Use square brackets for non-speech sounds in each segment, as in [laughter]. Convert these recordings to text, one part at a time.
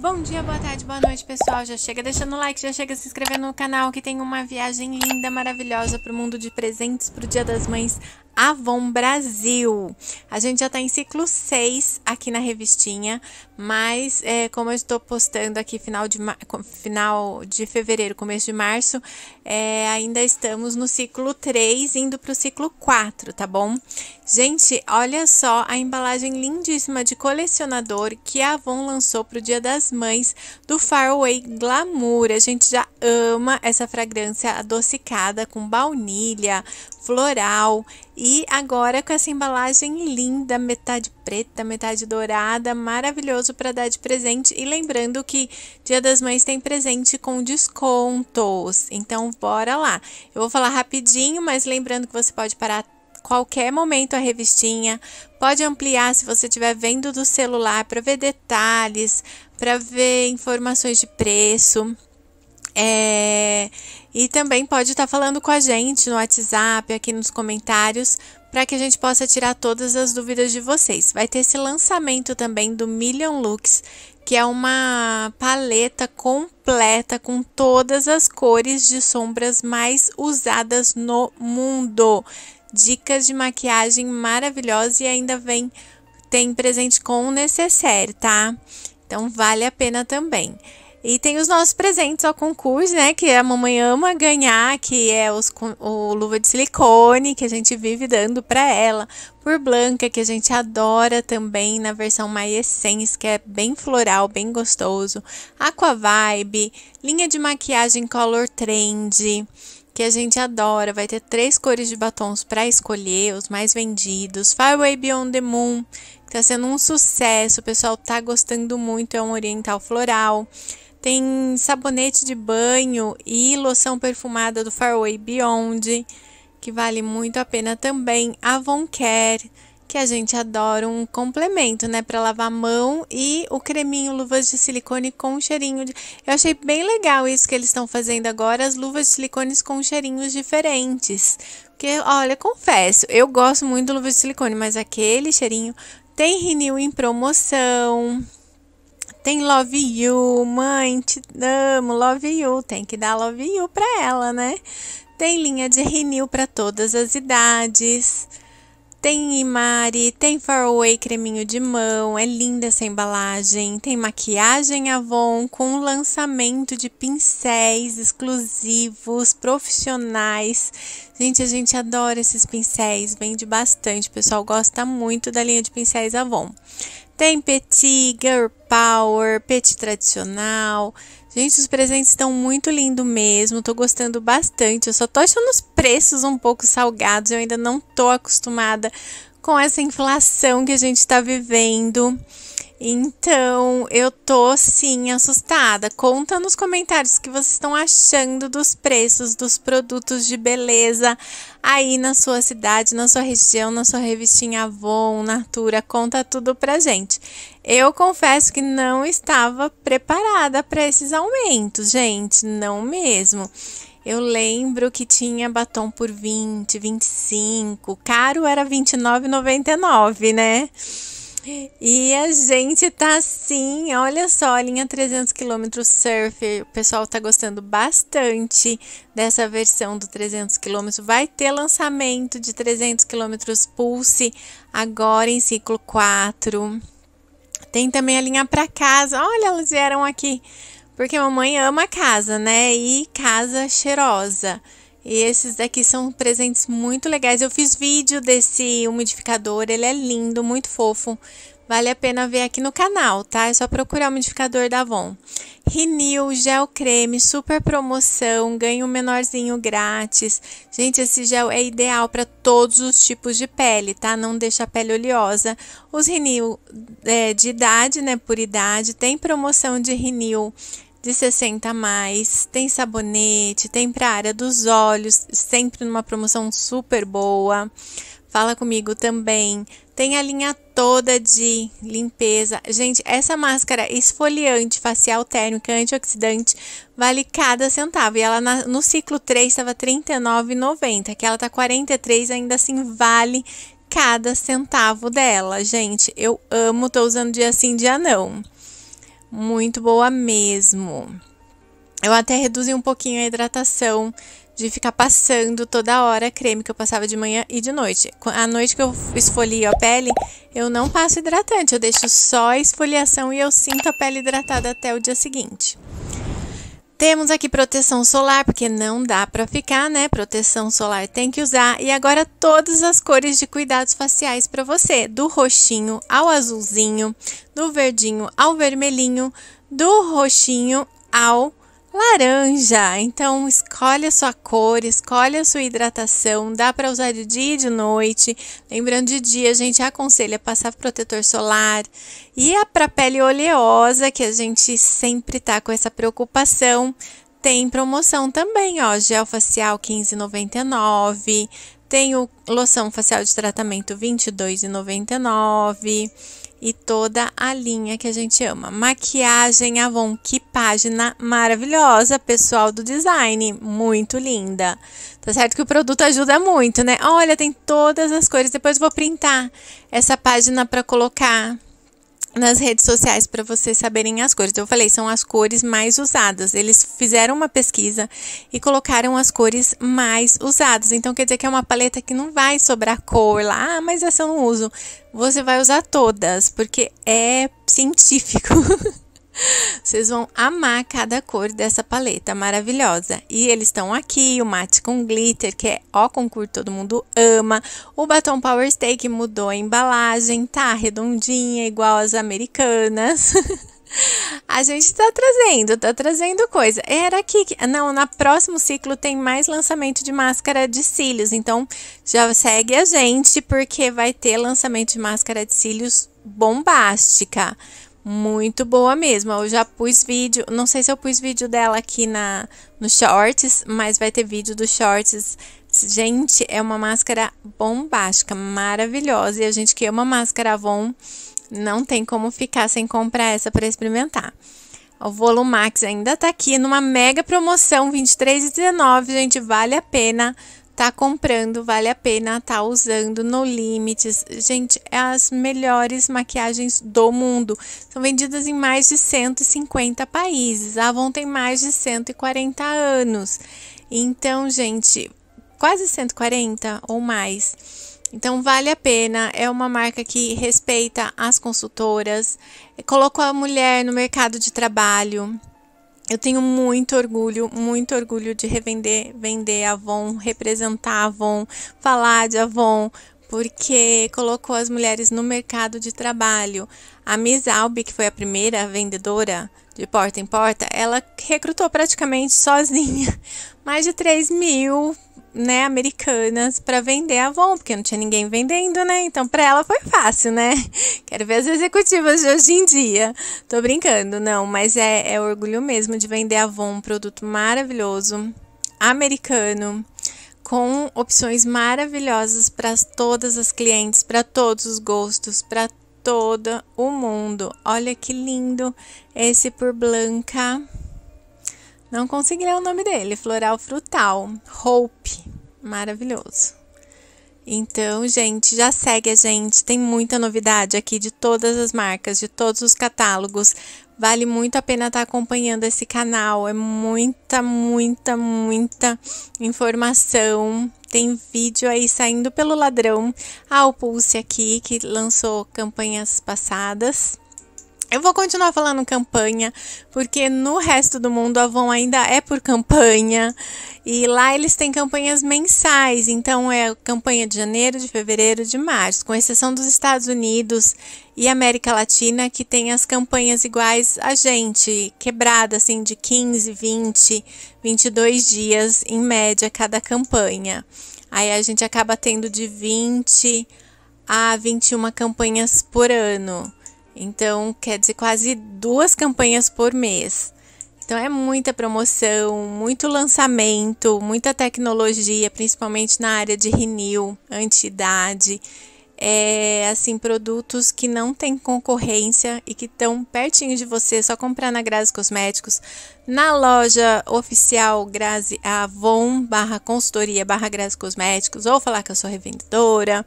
Bom dia, boa tarde, boa noite, pessoal. Já chega deixando o like, já chega se inscrevendo no canal que tem uma viagem linda, maravilhosa pro mundo de presentes pro Dia das Mães Avon Brasil. A gente já está em ciclo 6 aqui na revistinha, mas é, como eu estou postando aqui final de, final de fevereiro, começo de março, é, ainda estamos no ciclo 3, indo para o ciclo 4, tá bom? Gente, olha só a embalagem lindíssima de colecionador que a Avon lançou para o Dia das Mães do Faraway Glamour. A gente já ama essa fragrância adocicada com baunilha, floral e agora com essa embalagem linda, metade preta, metade dourada, maravilhoso para dar de presente. E lembrando que Dia das Mães tem presente com descontos. Então bora lá. Eu vou falar rapidinho, mas lembrando que você pode parar qualquer momento a revistinha, pode ampliar se você estiver vendo do celular para ver detalhes, para ver informações de preço. É, e também pode estar tá falando com a gente no WhatsApp, aqui nos comentários, para que a gente possa tirar todas as dúvidas de vocês. Vai ter esse lançamento também do Million Looks, que é uma paleta completa com todas as cores de sombras mais usadas no mundo. Dicas de maquiagem maravilhosas e ainda vem tem presente com o necessário, tá? Então vale a pena também. E tem os nossos presentes ao concurso, né? Que a mamãe ama ganhar, que é os, o luva de silicone que a gente vive dando para ela. Por Blanca, que a gente adora também na versão My Essence, que é bem floral, bem gostoso. Aqua Vibe, linha de maquiagem Color Trend que a gente adora. Vai ter três cores de batons para escolher, os mais vendidos. Fireway Beyond the Moon, que está sendo um sucesso, o pessoal tá gostando muito, é um oriental floral tem sabonete de banho e loção perfumada do Faraway Beyond, que vale muito a pena também. Avon Care, que a gente adora um complemento, né, para lavar a mão e o creminho luvas de silicone com cheirinho. De... Eu achei bem legal isso que eles estão fazendo agora, as luvas de silicone com cheirinhos diferentes. Porque, olha, confesso, eu gosto muito de luvas de silicone, mas aquele cheirinho tem Renew em promoção tem love you, mãe, te amo, love you, tem que dar love you pra ela, né? Tem linha de Renew para todas as idades. Tem Imari, tem Faraway creminho de mão, é linda essa embalagem. Tem maquiagem Avon com lançamento de pincéis exclusivos, profissionais. Gente, a gente adora esses pincéis, vende bastante, o pessoal gosta muito da linha de pincéis Avon. Tem petit, girl power, petit tradicional. Gente, os presentes estão muito lindos mesmo, tô gostando bastante. Eu só tô achando os preços um pouco salgados, eu ainda não tô acostumada com essa inflação que a gente está vivendo. Então, eu tô sim assustada. Conta nos comentários o que vocês estão achando dos preços dos produtos de beleza aí na sua cidade, na sua região, na sua revistinha Avon, Natura, conta tudo pra gente. Eu confesso que não estava preparada para esses aumentos, gente, não mesmo. Eu lembro que tinha batom por 20, 25, caro era R$29,99, né? E a gente tá assim, olha só, a linha 300 km surf, o pessoal tá gostando bastante dessa versão do 300 km. Vai ter lançamento de 300 km Pulse agora em ciclo 4. Tem também a linha para casa. Olha, elas vieram aqui porque mamãe ama casa, né? E casa cheirosa. E esses daqui são presentes muito legais. Eu fiz vídeo desse umidificador, ele é lindo, muito fofo. Vale a pena ver aqui no canal, tá? É só procurar o umidificador da Avon. Renew Gel Creme, super promoção, ganho um menorzinho grátis. Gente, esse gel é ideal para todos os tipos de pele, tá? Não deixa a pele oleosa. Os Renew é, de idade, né, por idade, tem promoção de Renew de 60 a mais, tem sabonete, tem para a área dos olhos, sempre numa promoção super boa. Fala comigo também. Tem a linha toda de limpeza. Gente, essa máscara esfoliante, facial térmica, antioxidante, vale cada centavo. E ela na, no ciclo 3 estava R$ 39,90, que ela tá 43, ainda assim vale cada centavo dela, gente. Eu amo, tô usando dia sim, dia não muito boa mesmo. Eu até reduzi um pouquinho a hidratação de ficar passando toda hora creme que eu passava de manhã e de noite. A noite que eu esfolio a pele, eu não passo hidratante, eu deixo só a esfoliação e eu sinto a pele hidratada até o dia seguinte. Temos aqui proteção solar, porque não dá para ficar, né? Proteção solar tem que usar. E agora todas as cores de cuidados faciais para você, do roxinho ao azulzinho, do verdinho ao vermelhinho, do roxinho ao laranja. Então escolhe a sua cor, escolhe a sua hidratação, dá para usar de dia e de noite. Lembrando de dia, a gente aconselha passar protetor solar. E a para pele oleosa, que a gente sempre tá com essa preocupação, tem promoção também, ó, gel facial 15,99. Tem o loção facial de tratamento 22,99 e toda a linha que a gente ama. Maquiagem Avon, que página maravilhosa, pessoal do design, muito linda. Tá certo que o produto ajuda muito, né? Olha, tem todas as cores. Depois vou printar essa página para colocar nas redes sociais para vocês saberem as cores. Então, eu falei, são as cores mais usadas. Eles fizeram uma pesquisa e colocaram as cores mais usadas. Então, quer dizer que é uma paleta que não vai sobrar cor lá, ah, mas essa eu não uso. Você vai usar todas, porque é científico. [laughs] Vocês vão amar cada cor dessa paleta maravilhosa. E eles estão aqui, o matte com glitter, que é ó concurso, todo mundo ama. O batom Power Steak mudou a embalagem, tá redondinha, igual as americanas. [laughs] A gente tá trazendo, tá trazendo coisa. Era aqui, que, não, na próximo ciclo tem mais lançamento de máscara de cílios, então já segue a gente porque vai ter lançamento de máscara de cílios bombástica. Muito boa mesmo. Eu já pus vídeo, não sei se eu pus vídeo dela aqui na no shorts, mas vai ter vídeo dos shorts. Gente, é uma máscara bombástica, maravilhosa. E a gente que ama máscara Avon, não tem como ficar sem comprar essa para experimentar. O Volumax ainda tá aqui numa mega promoção R$ 23,19, gente, vale a pena tá comprando, vale a pena, tá usando no limites. Gente, é as melhores maquiagens do mundo. São vendidas em mais de 150 países. A Avon tem mais de 140 anos. Então, gente, quase 140 ou mais. Então vale a pena, é uma marca que respeita as consultoras, colocou a mulher no mercado de trabalho, eu tenho muito orgulho, muito orgulho de revender, vender Avon, representar Avon, falar de Avon, porque colocou as mulheres no mercado de trabalho. A Miss Albi, que foi a primeira vendedora de porta em porta, ela recrutou praticamente sozinha [laughs] mais de 3 mil né, americanas para vender a Avon, porque não tinha ninguém vendendo, né? Então para ela foi fácil, né? [laughs] Quero ver as executivas de hoje em dia. Tô brincando, não, mas é, é orgulho mesmo de vender a Avon, um produto maravilhoso, americano, com opções maravilhosas para todas as clientes, para todos os gostos, para todo o mundo. Olha que lindo esse por Blanca. Não consegui ler o nome dele, Floral Frutal, Hope, maravilhoso. Então, gente, já segue a gente. Tem muita novidade aqui de todas as marcas, de todos os catálogos. Vale muito a pena estar tá acompanhando esse canal. É muita, muita, muita informação. Tem vídeo aí saindo pelo ladrão. Ah, o Pulse aqui, que lançou campanhas passadas. Eu vou continuar falando campanha, porque no resto do mundo a Avon ainda é por campanha. E lá eles têm campanhas mensais, então é campanha de janeiro, de fevereiro, de março, com exceção dos Estados Unidos e América Latina, que tem as campanhas iguais a gente, quebrada assim de 15, 20, 22 dias em média cada campanha. Aí a gente acaba tendo de 20 a 21 campanhas por ano. Então, quer dizer, quase duas campanhas por mês. Então, é muita promoção, muito lançamento, muita tecnologia, principalmente na área de renil, antidade. É, assim, produtos que não têm concorrência e que estão pertinho de você, só comprar na Grazi Cosméticos, na loja oficial Grazi Avon, barra consultoria, barra Grazi Cosméticos, ou falar que eu sou revendedora,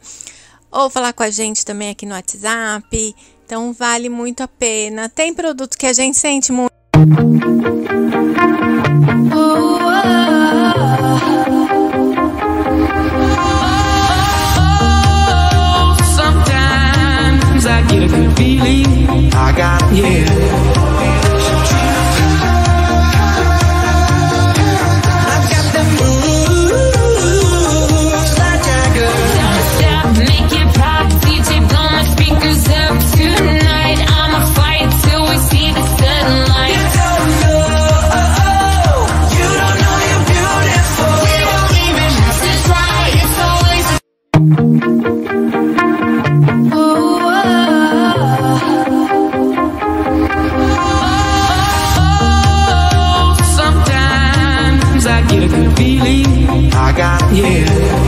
ou falar com a gente também aqui no WhatsApp, então vale muito a pena. Tem produto que a gente sente muito. feeling I got you.